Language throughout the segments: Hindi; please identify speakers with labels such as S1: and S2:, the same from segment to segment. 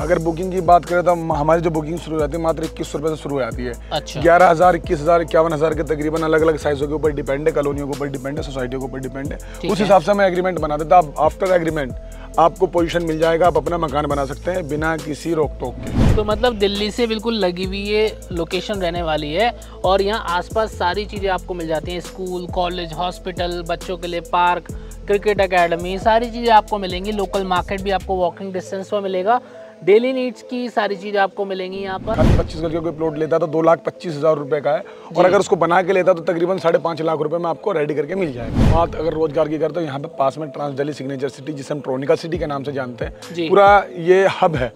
S1: अगर बुकिंग की बात करें तो हमारी जो बुकिंग शुरू हो जाती है मात्र इक्कीस सौ रुपये से शुरू हो जाती है अच्छा। ग्यारह हज़ार इक्कीस हज़ार इक्यावन हज़ार के तकरीबन अलग अलग साइजों के ऊपर डिपेंड है कॉलोनियों के ऊपर डिपेंड है सोसाइटियों के ऊपर डिपेंड है उस हिसाब से हमें एग्रीमेंट बना देता आप आफ्टर एग्रीमेंट आपको पोजीशन मिल जाएगा आप अपना मकान बना सकते हैं बिना किसी रोक टोक के
S2: तो मतलब दिल्ली से बिल्कुल लगी हुई ये लोकेशन रहने वाली है और यहाँ आसपास सारी चीज़ें आपको मिल जाती हैं स्कूल कॉलेज हॉस्पिटल बच्चों के लिए पार्क क्रिकेट अकेडमी सारी चीज़ें आपको मिलेंगी लोकल मार्केट भी आपको वॉकिंग डिस्टेंस पर मिलेगा डेली नीड्स की सारी चीज़ें आपको मिलेंगी यहाँ पर
S1: पच्चीस गज का प्लॉट लेता तो दो लाख पच्चीस हज़ार रुपये का है और अगर उसको बना के लेता तो तकरीबन साढ़े पांच लाख रुपये में आपको रेडी करके मिल जाएगा बात अगर रोजगार की करते तो यहाँ पे पास में ट्रांस डेली सिग्नेचर सिटी जिसे हम ट्रोनिका सिटी के नाम से जानते हैं पूरा ये हब है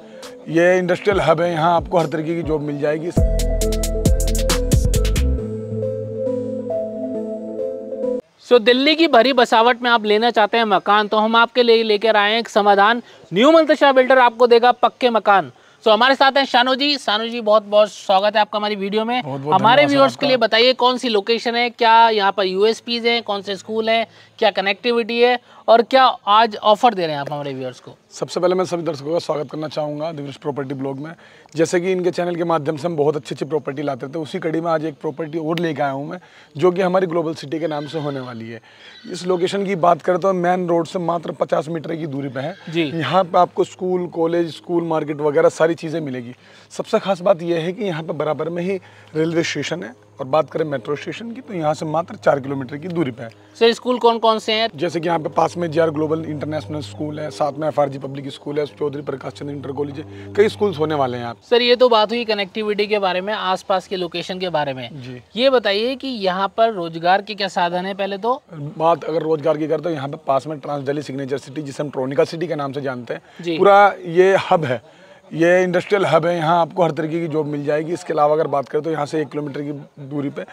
S1: ये इंडस्ट्रियल हब है यहाँ आपको हर तरीके की जॉब मिल जाएगी
S2: सो so, दिल्ली की भरी बसावट में आप लेना चाहते हैं मकान तो हम आपके लिए लेकर आए हैं एक समाधान न्यू मंतशा बिल्डर आपको देगा पक्के मकान सो so, हमारे साथ हैं शानू जी शानू जी बहुत बहुत स्वागत है आपका हमारी वीडियो में बहुत बहुत हमारे व्यूअर्स के लिए बताइए कौन सी लोकेशन है क्या यहाँ पर यूएसपीज हैं कौन से स्कूल हैं क्या कनेक्टिविटी है और क्या आज ऑफर दे रहे हैं आप हमारे व्यूअर्स को
S1: सबसे पहले मैं सभी दर्शकों का स्वागत करना चाहूँगा दिवस प्रॉपर्टी ब्लॉग में जैसे कि इनके चैनल के माध्यम से हम बहुत अच्छी अच्छी प्रॉपर्टी लाते थे उसी कड़ी में आज एक प्रॉपर्टी और लेके आया हूँ मैं जो कि हमारी ग्लोबल सिटी के नाम से होने वाली है इस लोकेशन की बात करें तो मेन रोड से मात्र पचास मीटर की दूरी पर है जी यहाँ पर आपको स्कूल कॉलेज स्कूल मार्केट वगैरह सारी चीज़ें मिलेगी सबसे खास बात यह है कि यहाँ पर बराबर में ही रेलवे स्टेशन है और बात करें मेट्रो स्टेशन की तो यहाँ से मात्र चार किलोमीटर की दूरी पे है
S2: सर स्कूल कौन कौन से हैं जैसे कि
S1: यहाँ पे पास में जीआर ग्लोबल इंटरनेशनल स्कूल है साथ में एफ पब्लिक स्कूल है चौधरी प्रकाश चंद्र इंटर कॉलेज है कई स्कूल होने वाले हैं आप
S2: सर ये तो बात हुई कनेक्टिविटी के बारे में आस के लोकेशन के बारे में जी ये बताइए की यहाँ पर रोजगार के क्या साधन है पहले तो
S1: बात अगर रोजगार की करते तो यहाँ पे पास में ट्रांस डेली सिग्नेचर सिटी जिसे हम ट्रोनिका सिटी के नाम से जानते हैं पूरा ये हब है ये इंडस्ट्रियल हब है यहाँ आपको हर तरीके की जॉब मिल जाएगी इसके अलावा अगर बात करें तो यहाँ से एक किलोमीटर की दूरी पे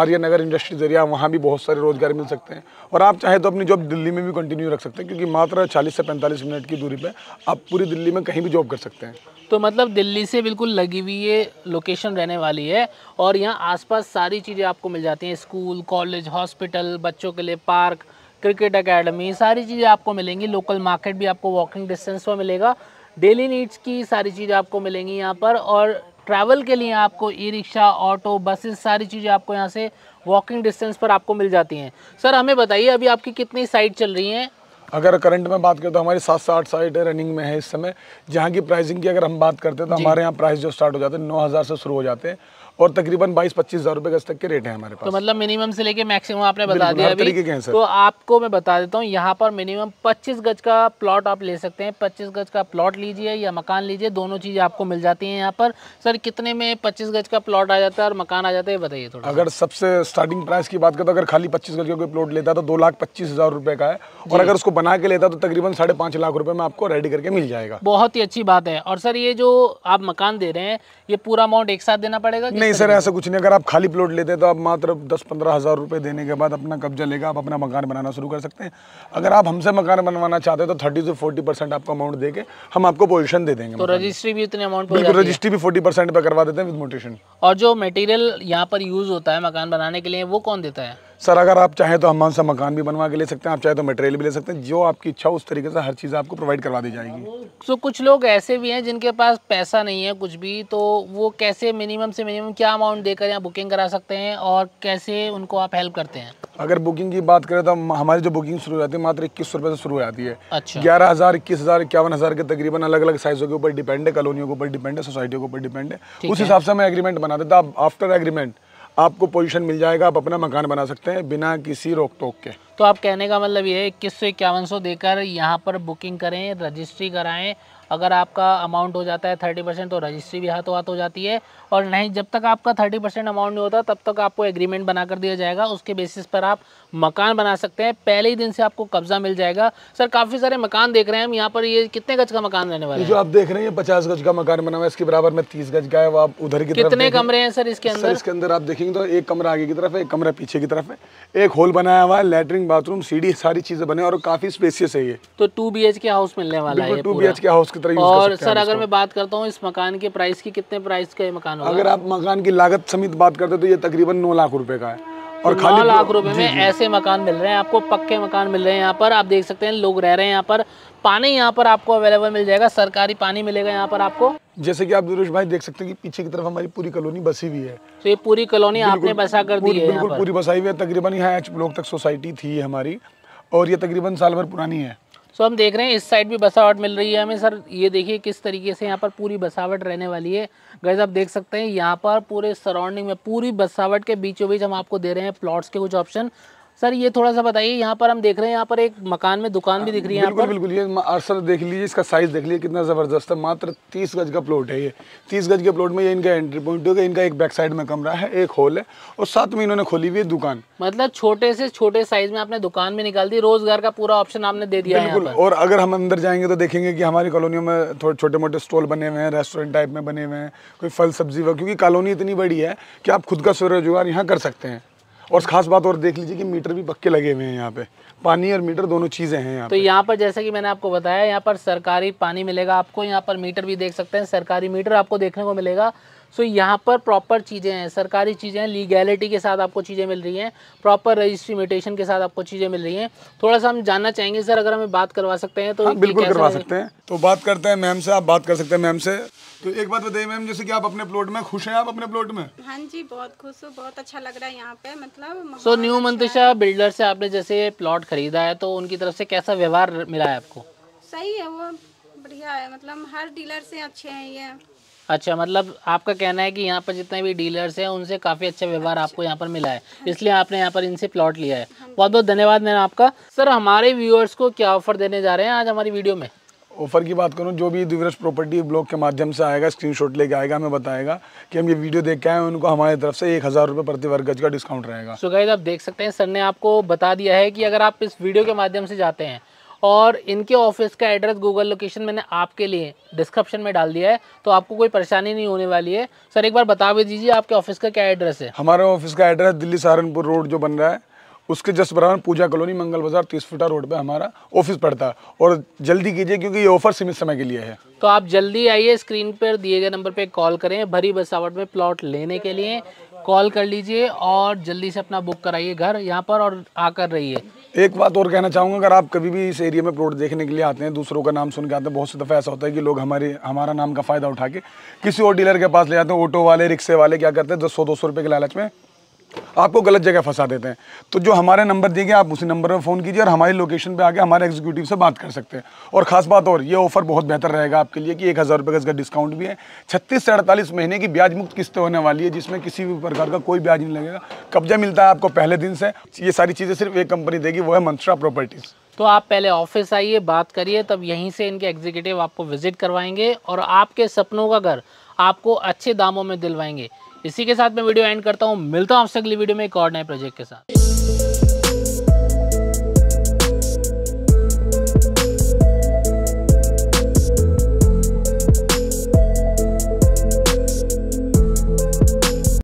S1: आर्य नगर इंडस्ट्री जरिया वहाँ भी बहुत सारे रोजगार मिल सकते हैं और आप चाहे तो अपनी जॉब दिल्ली में भी कंटिन्यू रख सकते हैं क्योंकि मात्र चालीस से पैंतालीस मिनट की दूरी पर आप पूरी दिल्ली में कहीं भी जॉब कर सकते हैं
S2: तो मतलब दिल्ली से बिल्कुल लगी हुई ये लोकेशन रहने वाली है और यहाँ आसपास सारी चीज़ें आपको मिल जाती हैं स्कूल कॉलेज हॉस्पिटल बच्चों के लिए पार्क क्रिकेट अकेडमी सारी चीज़ें आपको मिलेंगी लोकल मार्केट भी आपको वॉकिंग डिस्टेंस पर मिलेगा डेली नीड्स की सारी चीज़ें आपको मिलेंगी यहाँ पर और ट्रैवल के लिए आपको ई रिक्शा ऑटो बसेस सारी चीज़ें आपको यहाँ से वॉकिंग डिस्टेंस पर आपको मिल जाती हैं सर हमें बताइए अभी आपकी कितनी साइट चल रही हैं
S1: अगर करंट में बात करें तो हमारी सात से आठ साइट रनिंग में है इस समय जहाँ की प्राइसिंग की अगर हम बात करते हैं तो हमारे यहाँ प्राइस जो स्टार्ट हो जाते हैं नौ हज़ार से शुरू हो जाते हैं और तकरीबन बाईस पच्चीस हज़ार रुपए गज तक के रेट है हमारे तो पास
S2: तो मतलब मिनिमम से लेके मैक्सिमम आपने बता दिया अभी के तो आपको मैं बता देता हूँ यहाँ पर मिनिमम पच्चीस गज का प्लॉट आप ले सकते हैं पच्चीस गज का प्लॉट लीजिए या मकान लीजिए दोनों चीज़ आपको मिल जाती है यहाँ पर सर कितने में पच्चीस गज का प्लॉट आ जाता है और मकान आ जाता है बताइए थोड़ा अगर
S1: सबसे स्टार्टिंग प्राइस की बात करें तो अगर खाली पच्चीस गज का कोई प्लॉट लेता तो दो लाख पच्चीस हज़ार रुपये का है और अगर उसको बना के लेता तो तकरीबन साढ़े पांच लाख रुपये में आपको रेडी करके मिल जाएगा
S2: बहुत ही अच्छी बात है और सर ये जो आप मकान दे रहे हैं ये पूरा अमाउंट एक साथ देना पड़ेगा नहीं सर ऐसा
S1: कुछ नहीं अगर आप खाली प्लॉट लेते हैं तो आप मात्र दस पंद्रह हज़ार रुपये देने के बाद अपना कब्जा लेगा आप अपना मकान बनाना शुरू कर सकते हैं अगर आप हमसे मकान बनवाना चाहते हैं तो थर्टी से फोर्टी परसेंट आपको अमाउंट दे के हम आपको पोजिशन दे देंगे तो
S2: रजिस्ट्री भी इतने अमाउंट बिल्कुल रजिस्ट्री
S1: भी फोर्टी परसेंट करवा देते हैं विद मोटेशन
S2: और जो मटेरियल यहाँ पर यूज़ होता है मकान बनाने के लिए वो कौन देता है
S1: सर अगर आप चाहें तो हम से मकान भी बनवा के ले सकते हैं आप चाहे तो मटेरियल भी ले सकते हैं जो आपकी इच्छा उस तरीके से हर चीज़ आपको प्रोवाइड करवा दी जाएगी
S2: सो so, कुछ लोग ऐसे भी हैं जिनके पास पैसा नहीं है कुछ भी तो वो कैसे मिनिमम से मिनिमम क्या अमाउंट देकर यहाँ बुकिंग करा सकते हैं और कैसे उनको आप हेल्प करते हैं
S1: अगर बुकिंग की बात करें तो हमारी जो बुकिंग शुरू हो जाती है मात्र इक्कीस सौ रुपये से शुरू हो जाती है
S2: अच्छा। ग्यारह हज़ार
S1: इक्कीस हज़ार इक्यावन हज़ार के तकरीबन अलग अलग साइज़ों के ऊपर डिपेंड है कॉलोनियों के ऊपर डिपेंड है सोसाइटियों के ऊपर डिपेंड है उस हिसाब से हमें एग्रीमेंट बना देता आफ्टर एग्रीमेंट आपको पोजीशन मिल जाएगा आप अपना मकान बना सकते हैं बिना किसी रोक टोक के
S2: तो आप कहने का मतलब ये है इक्कीस सौ इक्यावन सौ देकर यहाँ पर बुकिंग करें रजिस्ट्री कराएं अगर आपका अमाउंट हो जाता है थर्टी परसेंट तो रजिस्ट्री भी हाथों हाथ हो जाती है और नहीं जब तक आपका थर्टी परसेंट अमाउंट नहीं होता तब तक आपको एग्रीमेंट बना कर दिया जाएगा उसके बेसिस पर आप मकान बना सकते हैं पहले ही दिन से आपको कब्जा मिल जाएगा सर काफ़ी सारे मकान देख रहे हैं हम यहाँ पर ये कितने गज का मकान रहने वाला है जो
S1: आप देख रहे हैं पचास गज का मकान बना हुआ है इसके बराबर में तीस गज का है आप उधर की कितने कमरे हैं
S2: सर इसके अंदर इसके
S1: अंदर आप देखेंगे तो एक कमरा आगे की तरफ है एक कमरा पीछे की तरफ है एक हॉल बनाया हुआ है लेटरिन बाथरूम सीढ़ी सारी चीज़ें बने और काफ़ी स्पेसियस है ये
S2: तो टू बी के हाउस मिलने वाला है टू बी
S1: के हाउस की तरफ और सर अगर मैं
S2: बात करता हूँ इस मकान के प्राइस की कितने प्राइस का मकान अगर आप
S1: मकान की लागत समेत बात करते तो ये तकरीबन नौ लाख रुपए का है और खाली लाख रुपए में ऐसे
S2: मकान मिल रहे हैं आपको पक्के मकान मिल रहे हैं यहाँ पर आप देख सकते हैं लोग रह रहे हैं यहाँ पर पानी यहाँ पर आपको अवेलेबल मिल जाएगा सरकारी पानी मिलेगा यहाँ पर आपको
S1: जैसे कि आप दुरेश भाई देख सकते हैं कि पीछे की तरफ हमारी पूरी कॉलोनी बसी हुई है
S2: तो ये पूरी कॉलोनी आपने बसा कर दी है बिल्कुल पूरी बसाई
S1: हुई है तकरीबन यहाँ एच ब्लॉक तक सोसाइटी थी हमारी और ये तकरीबन साल भर पुरानी है
S2: सो हम देख रहे हैं इस साइड भी बसावट मिल रही है हमें सर ये देखिए किस तरीके से यहाँ पर पूरी बसावट रहने वाली है गैस आप देख सकते हैं यहाँ पर पूरे सराउंडिंग में पूरी बसावट के बीचों बीच हम आपको दे रहे हैं प्लॉट्स के कुछ ऑप्शन सर ये थोड़ा सा बताइए यहाँ पर हम देख रहे हैं यहाँ पर एक मकान में दुकान भी दिख रही है बिल्कुल
S1: बिल्कुल ये अरसल देख लीजिए इसका साइज देख लीजिए कितना ज़बरदस्त है मात्र तीस गज का प्लॉट है ये तीस गज के प्लॉट में ये इनका एंट्री पॉइंट होगा इनका एक बैक साइड में कमरा है एक हॉल है और साथ में इन्होंने खोली हुई है दुकान
S2: मतलब छोटे से छोटे साइज में आपने दुकान भी निकाल दी रोजगार का पूरा ऑप्शन आपने दे दिया बिल्कुल
S1: और अगर हम अंदर जाएंगे तो देखेंगे की हमारी कॉलोनियों में थोड़े छोटे मोटे स्टॉल बने हुए हैं रेस्टोरेंट टाइप में बने हुए हैं कोई फल सब्जी वगैरह क्योंकि कॉलोनी इतनी बड़ी है कि आप खुद का स्वरोजगार यहाँ कर सकते हैं और खास बात और देख लीजिए कि मीटर भी पक्के लगे हुए हैं यहाँ पे पानी और मीटर दोनों चीज़ें हैं यहाँ तो
S2: यहाँ पर जैसे कि मैंने आपको बताया यहाँ पर सरकारी पानी मिलेगा आपको यहाँ पर मीटर भी देख सकते हैं सरकारी मीटर आपको देखने को मिलेगा सो यहाँ पर प्रॉपर चीज़ें हैं सरकारी चीज़ें हैं लीगैलिटी के साथ आपको चीज़ें मिल रही हैं प्रॉपर रजिस्ट्री म्यूटेशन के साथ आपको चीज़ें मिल रही हैं थोड़ा सा हम जानना चाहेंगे सर अगर हमें बात करवा सकते हैं तो हाँ, बिल्कुल करवा सकते
S1: हैं तो बात करते हैं मैम से आप बात कर सकते हैं मैम से तो एक बात बताइए मैम जैसे कि आप अपने प्लॉट में खुश हैं आप अपने प्लॉट में
S2: हाँ जी बहुत खुश हूँ बहुत अच्छा लग रहा है यहाँ पे मतलब सो न्यू मंतुषा बिल्डर से आपने जैसे प्लॉट खरीदा है तो उनकी तरफ से कैसा व्यवहार मिला है आपको सही है वो बढ़िया है मतलब हर डीलर से अच्छे हैं ये अच्छा मतलब आपका कहना है कि यहाँ पर जितने भी डीलर्स हैं उनसे काफ़ी अच्छा व्यवहार अच्छा। आपको यहाँ पर मिला है हाँ इसलिए आपने यहाँ पर इनसे प्लॉट लिया है हाँ बहुत बहुत धन्यवाद मैम आपका सर हमारे व्यूअर्स को क्या ऑफर देने जा रहे हैं आज हमारी वीडियो में
S1: ऑफर की बात करूँ जो भी दिव्यराज प्रॉपर्टी ब्लॉग के माध्यम से आएगा स्क्रीनशॉट लेके आएगा हमें बताएगा कि हम ये वीडियो देख के आए उनको हमारी तरफ से एक हज़ार रुपये प्रति वर्ग गज का डिस्काउंट रहेगा सो
S2: गैद गाइज आप देख सकते हैं सर ने आपको बता दिया है कि अगर आप इस वीडियो के माध्यम से जाते हैं और इनके ऑफिस का एड्रेस गूगल लोकेशन मैंने आपके लिए डिस्क्रिप्शन में डाल दिया है तो आपको कोई परेशानी नहीं होने वाली है सर एक बार बता भी दीजिए आपके ऑफिस का क्या एड्रेस है
S1: हमारे ऑफिस का एड्रेस दिल्ली सहारनपुर रोड जो बन रहा है उसके जस्ट बराबर पूजा कॉलोनी मंगल बाजार तीस फुटा रोड पे हमारा ऑफिस पड़ता है और जल्दी कीजिए क्योंकि ये ऑफर सीमित समय के लिए है
S2: तो आप जल्दी आइए स्क्रीन पर दिए गए नंबर पे कॉल करें भरी बसावट में प्लॉट लेने के लिए कॉल कर लीजिए और जल्दी से अपना बुक कराइए घर यहाँ पर और आकर रहिए
S1: एक बात और कहना चाहूँगा अगर आप कभी भी इस एरिया में प्लॉट देखने के लिए आते हैं दूसरों का नाम सुन के आते हैं बहुत सी दफ़ा ऐसा होता है कि लोग हमारे हमारा नाम का फ़ायदा उठा के किसी और डीलर के पास ले जाते हैं ऑटो वाले रिक्शे वाले क्या करते हैं दस सौ दो सौ रुपये के लालच में आपको गलत जगह फंसा देते हैं तो जो हमारे नंबर दिए गए आप उसी नंबर पर फ़ोन कीजिए और हमारी लोकेशन पे आके हमारे एग्जीक्यूटिव से बात कर सकते हैं और ख़ास बात और ये ऑफर बहुत बेहतर रहेगा आपके लिए कि एक हज़ार रुपये का इसका डिस्काउंट भी है छत्तीस से अड़तालीस महीने की ब्याज मुक्त किस्त होने वाली है जिसमें किसी भी प्रकार का कोई ब्याज नहीं लगेगा कब्जा मिलता है आपको पहले दिन से ये सारी चीज़ें सिर्फ एक कंपनी देगी वो है मंत्रा प्रॉपर्टीज़
S2: तो आप पहले ऑफिस आइए बात करिए तब यहीं से इनके एग्जीक्यूटिव आपको विजिट करवाएंगे और आपके सपनों का घर आपको अच्छे दामों में दिलवाएंगे इसी के साथ मैं वीडियो एंड करता हूँ मिलता हूँ आपसे अगली वीडियो में एक और नए प्रोजेक्ट के साथ